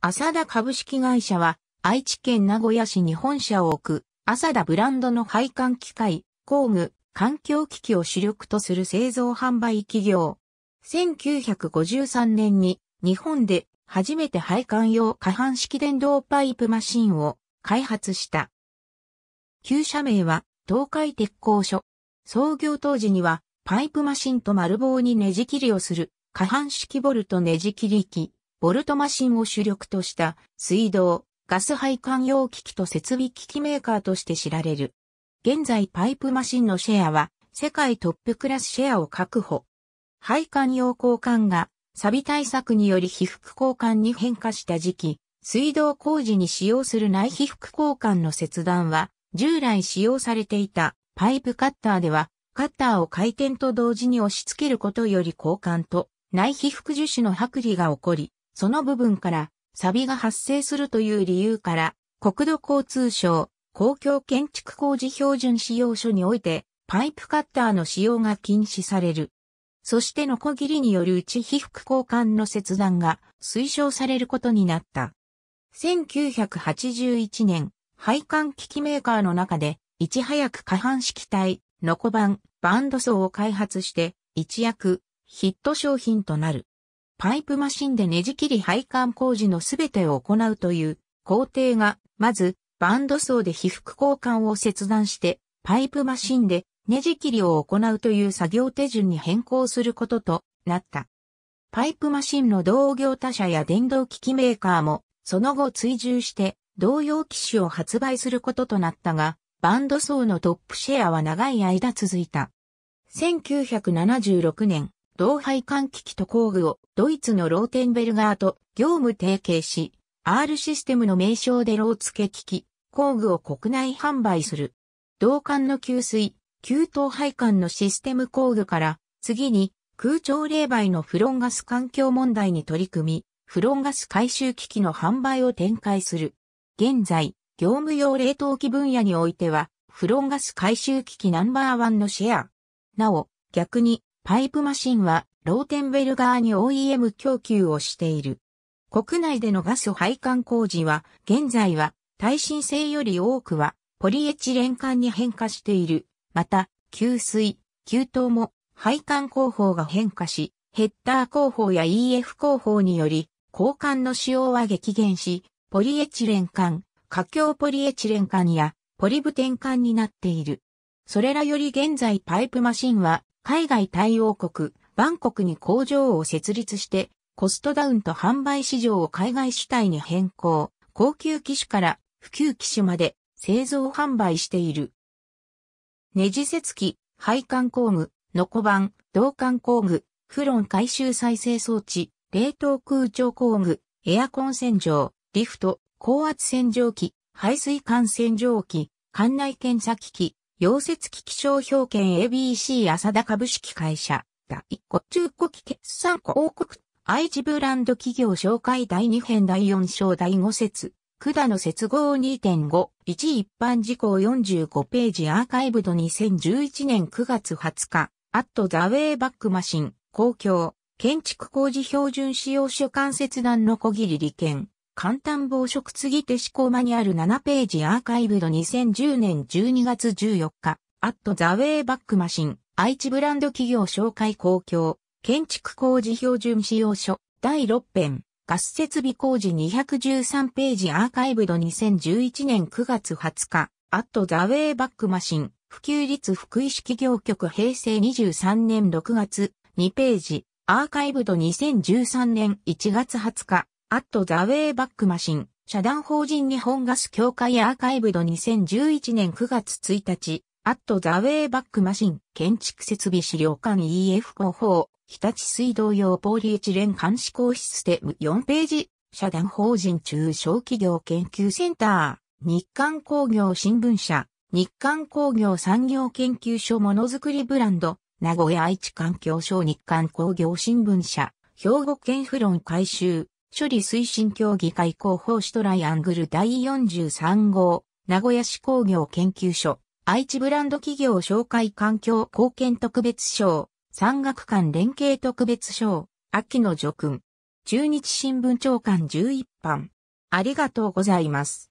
浅田株式会社は、愛知県名古屋市に本社を置く、浅田ブランドの配管機械、工具、環境機器を主力とする製造販売企業。1953年に日本で初めて配管用可搬式電動パイプマシンを開発した。旧社名は東海鉄工所。創業当時にはパイプマシンと丸棒にネジ切りをする可搬式ボルトネジ切り機、ボルトマシンを主力とした水道、ガス配管用機器と設備機器メーカーとして知られる。現在パイプマシンのシェアは世界トップクラスシェアを確保。配管用交換が錆対策により被覆交換に変化した時期、水道工事に使用する内被覆交換の切断は、従来使用されていたパイプカッターでは、カッターを回転と同時に押し付けることより交換と内被覆樹脂の剥離が起こり、その部分から錆が発生するという理由から、国土交通省公共建築工事標準使用書において、パイプカッターの使用が禁止される。そしてノコギリによる内被膚交換の切断が推奨されることになった。1981年、配管機器メーカーの中で、いち早く下半式体、ノコ板、バンドソーを開発して、一躍、ヒット商品となる。パイプマシンでねじ切り配管工事のすべてを行うという工程が、まず、バンド層で被覆交換を切断して、パイプマシンでねじ切りを行うという作業手順に変更することとなった。パイプマシンの同業他社や電動機器メーカーも、その後追従して同様機種を発売することとなったが、バンド層のトップシェアは長い間続いた。1976年、同配管機器と工具をドイツのローテンベルガーと業務提携し、R システムの名称でロー付け機器、工具を国内販売する。同管の給水、給湯配管のシステム工具から、次に空調冷媒のフロンガス環境問題に取り組み、フロンガス回収機器の販売を展開する。現在、業務用冷凍機分野においては、フロンガス回収機器ナンバーワンのシェア。なお、逆に、パイプマシンはローテンベルガーに OEM 供給をしている。国内でのガス配管工事は、現在は耐震性より多くはポリエチレン管に変化している。また、給水、給湯も配管工法が変化し、ヘッダー工法や EF 工法により、交換の使用は激減し、ポリエチレン管、過強ポリエチレン管やポリブテン管になっている。それらより現在パイプマシンは海外対応国、バンコクに工場を設立して、コストダウンと販売市場を海外主体に変更、高級機種から普及機種まで製造販売している。ネジ接機、配管工具、ノコ板、銅管工具、フロン回収再生装置、冷凍空調工具、エアコン洗浄、リフト、高圧洗浄機、排水管洗浄機、管内検査機器、溶接機器商標権 ABC 浅田株式会社、第1個中古機決算広告、愛知ブランド企業紹介第2編第4章第5節、管の接合2.5、1一般事項45ページアーカイブド2011年9月20日、アットザウェイバックマシン、公共、建築工事標準使用書間接断の小切り利権、簡単防食継手思考マニュアル7ページアーカイブド2010年12月14日、アットザウェイバックマシン、愛知ブランド企業紹介公共、建築工事標準使用書、第6編、ガス設備工事213ページアーカイブド2011年9月20日、アットザウェイバックマシン、普及率福井市企業局平成23年6月、2ページ、アーカイブド2013年1月20日、アット・ザ・ウェイ・バック・マシン、社団法人日本ガス協会アーカイブド2011年9月1日、アット・ザ・ウェイ・バック・マシン、建築設備資料館 EF 広報、日立水道用ポリエチレン監視工システム4ページ、社団法人中小企業研究センター、日刊工業新聞社、日刊工業産業研究所ものづくりブランド、名古屋愛知環境省日刊工業新聞社、兵庫県フロン回収、処理推進協議会広報誌トライアングル第43号、名古屋市工業研究所、愛知ブランド企業紹介環境貢献特別賞、産学官連携特別賞、秋野助君、中日新聞長官11班。ありがとうございます。